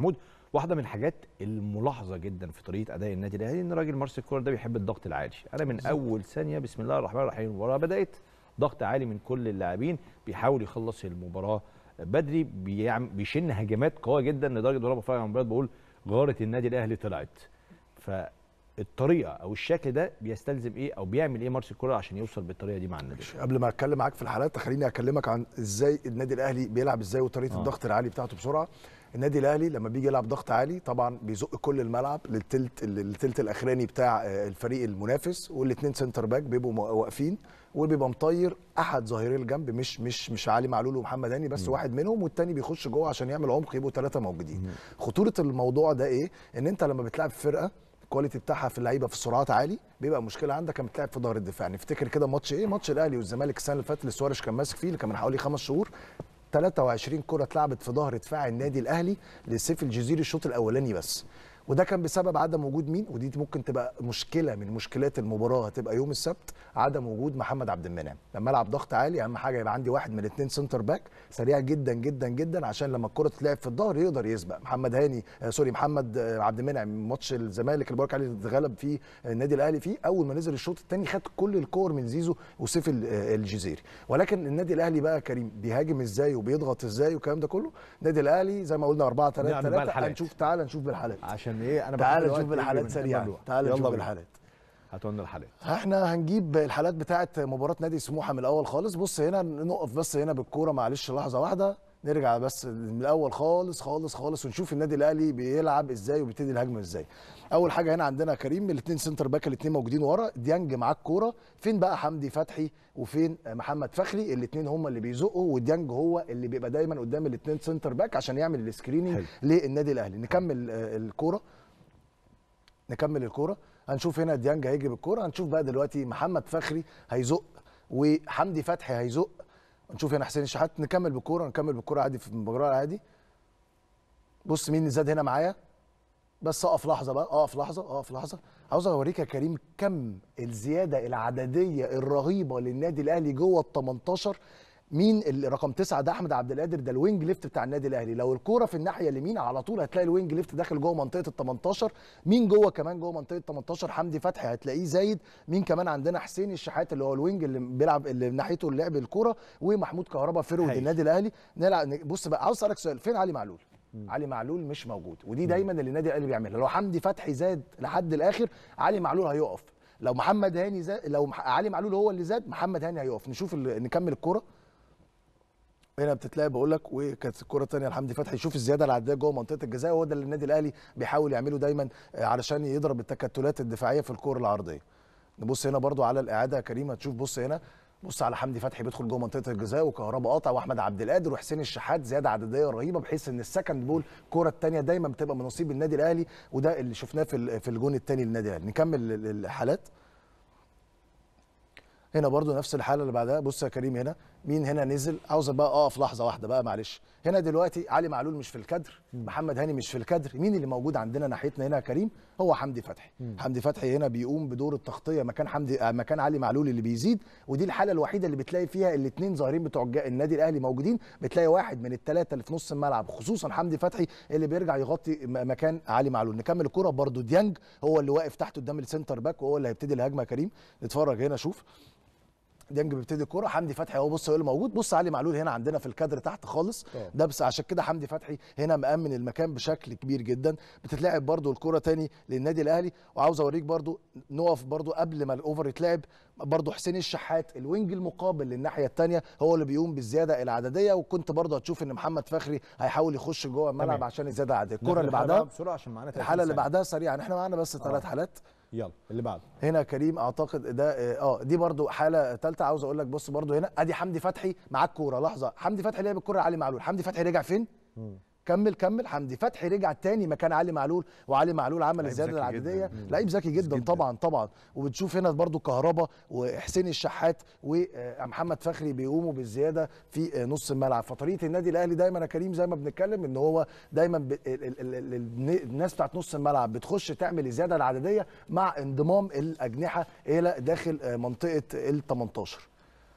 محمود واحده من الحاجات الملاحظه جدا في طريقه اداء النادي الاهلي ان راجل مارسيل كولر ده بيحب الضغط العالي انا من بالزبط. اول ثانيه بسم الله الرحمن الرحيم المباراه بدات ضغط عالي من كل اللاعبين بيحاول يخلص المباراه بدري بيشن هجمات قويه جدا لدرجه ان انا بقول غاره النادي الاهلي طلعت ف الطريقه او الشكل ده بيستلزم ايه او بيعمل ايه مارسيل كولر عشان يوصل بالطريقه دي مع النادي قبل ما اتكلم معاك في الحلقات خليني اكلمك عن ازاي النادي الاهلي بيلعب ازاي وطريقه آه. الضغط العالي بتاعته بسرعه النادي الاهلي لما بيجي يلعب ضغط عالي طبعا بيزق كل الملعب للتلت للتلت الاخراني بتاع آه، الفريق المنافس والاثنين سنتر باك بيبقوا واقفين وبيبقى مطير احد ظهيري الجنب مش مش مش علي معلول ومحمد هاني بس م. واحد منهم والتاني بيخش جوه عشان يعمل عمق يبقوا ثلاثه موجودين م. خطوره الموضوع ده ايه ان انت لما بتلعب فرقه الكواليتي بتاعها في اللعيبه في السرعات عالي بيبقى مشكله عندك لما بتلعب في ظهر الدفاع نفتكر يعني كده ماتش ايه ماتش الاهلي والزمالك السنه اللي فاتت اللي سواريش كان ماسك فيه اللي كان من حوالي خمس شهور 23 كره اتلعبت في ظهر دفاع النادي الاهلي لسيف الجزيري الشوط الاولاني بس وده كان بسبب عدم وجود مين ودي ممكن تبقى مشكله من مشكلات المباراه هتبقى يوم السبت عدم وجود محمد عبد المنعم لما العب ضغط عالي اهم حاجه يبقى عندي واحد من الاثنين سنتر باك سريع جدا جدا جدا عشان لما الكره تتلعب في الظهر يقدر يسبق محمد هاني آه سوري محمد آه عبد المنعم ماتش الزمالك اللي بارك عليه اتغلب فيه آه، النادي الاهلي فيه اول ما نزل الشوط الثاني خد كل الكور من زيزو وسيف آه، الجزيري ولكن النادي الاهلي بقى كريم بيهاجم ازاي وبيضغط ازاي والكلام ده كله النادي الاهلي زي ما قلنا 4 3 3 هنشوف تعالى نشوف بالحالات عشان يعني ايه انا تعال نشوف الحالات سريعا تعال نشوف الحالات هاتوا لنا الحالات احنا هنجيب الحالات بتاعه مباراه نادي سموحه من الاول خالص بص هنا نقف بس هنا بالكوره معلش لحظه واحده نرجع بس من الاول خالص خالص خالص ونشوف النادي الاهلي بيلعب ازاي وبيبتدي الهجمه ازاي اول حاجه هنا عندنا كريم الاثنين سنتر باك الاثنين موجودين ورا ديانج معاه الكوره فين بقى حمدي فتحي وفين محمد فخري الاثنين هم اللي بيزقوا وديانج هو اللي بيبقى دايما قدام الاثنين سنتر باك عشان يعمل السكريننج للنادي الاهلي نكمل الكوره نكمل الكوره هنشوف هنا ديانج هيجي بالكوره هنشوف بقى دلوقتي محمد فخري هيزق وحمدي فتحي هيزق نشوف هنا حسين الشحات نكمل بالكوره نكمل بالكوره عادي في المباراه العادي بص مين زاد هنا معايا بس اقف لحظه بقى اقف لحظه اقف لحظه عاوز اوريك يا كريم كم الزياده العدديه الرهيبه للنادي الاهلي جوه ال 18 مين اللي رقم تسعة ده احمد عبد القادر ده الوينج ليفت بتاع النادي الاهلي لو الكوره في الناحيه اليمين على طول هتلاقي الوينج ليفت داخل جوه منطقه ال 18 مين جوه كمان جوه منطقه ال 18 حمدي فتحي هتلاقيه زايد مين كمان عندنا حسين الشحات اللي هو الوينج اللي بيلعب اللي ناحيته لعب الكوره ومحمود كهربا فيرود النادي الاهلي نلعب بص بقى عاوز اسالك سؤال فين علي معلول مم. علي معلول مش موجود ودي دايما اللي النادي الاهلي بيعملها لو حمدي فتحي زاد لحد الاخر علي معلول هيقف لو محمد هاني زاد لو علي معلول هو اللي زاد محمد هاني هيقف نشوف نكمل الكوره هنا بتتلاقي بقول لك وكانت الكره الثانيه لحمدي فتحي يشوف الزياده العدديه جوه منطقه الجزاء وهو ده اللي النادي الاهلي بيحاول يعمله دايما آه، علشان يضرب التكتلات الدفاعيه في الكور العرضيه نبص هنا برضو على الاعاده يا كريم هتشوف بص هنا بص على حمدي فتحي بيدخل جوه منطقه الجزاء وكهربا قاطع واحمد عبد القادر وحسين الشحات زياده عدديه رهيبه بحيث ان السكند بول الكوره الثانيه دايما بتبقى من نصيب النادي الاهلي وده اللي شفناه في في الجون الثاني للنادي الاهلي نكمل الحالات هنا برضو نفس الحاله اللي بعدها بص يا كريم هنا مين هنا نزل عاوزك بقى اقف لحظه واحده بقى معلش هنا دلوقتي علي معلول مش في الكادر محمد هاني مش في الكادر مين اللي موجود عندنا ناحيتنا هنا يا كريم هو حمدي فتحي حمدي فتحي هنا بيقوم بدور التغطيه مكان حمدي آه، مكان علي معلول اللي بيزيد ودي الحاله الوحيده اللي بتلاقي فيها الاثنين ظاهرين بتوع النادي الاهلي موجودين بتلاقي واحد من الثلاثه اللي في نص الملعب خصوصا حمدي فتحي اللي بيرجع يغطي مكان علي معلول نكمل الكره برده ديانج هو اللي واقف تحت قدام السنتر باك وهو اللي هيبتدي الهجمه كريم نتفرج هنا شوف ديانج بيبتدي الكوره حمدي فتحي اهو بص هو موجود بص علي معلول هنا عندنا في الكادر تحت خالص أوه. ده بس عشان كده حمدي فتحي هنا مامن المكان بشكل كبير جدا بتتلعب برده الكوره تاني للنادي الاهلي وعاوز اوريك برده نقف برده قبل ما الاوفر يتلعب برده حسين الشحات الوينج المقابل للناحيه الثانيه هو اللي بيقوم بالزياده العدديه وكنت برده هتشوف ان محمد فخري هيحاول يخش جوه الملعب عشان الزياده العدديه الكوره اللي بعدها الحاله اللي بعدها سريعا احنا معانا بس ثلاث اه. حالات يلا اللي بعده هنا كريم اعتقد ده اه, آه، دي برده حاله ثالثه عاوز اقول لك بص برده هنا ادي حمدي فتحي معاك كوره لحظه حمدي فتحي لعب الكوره علي معلول حمدي فتحي رجع فين كمل كمل حمدي فتحي رجع تاني مكان علي معلول وعلي معلول عمل الزياده العدديه لعيب ذكي جدا, طبعا طبعا وبتشوف هنا برضو كهربا وحسين الشحات ومحمد آه، فخري بيقوموا بالزياده في آه، نص الملعب فطريقه النادي الاهلي دايما يا كريم زي ما بنتكلم ان هو دايما ب... الناس بتاعت نص الملعب بتخش تعمل الزياده العدديه مع انضمام الاجنحه الى داخل آه، منطقه ال 18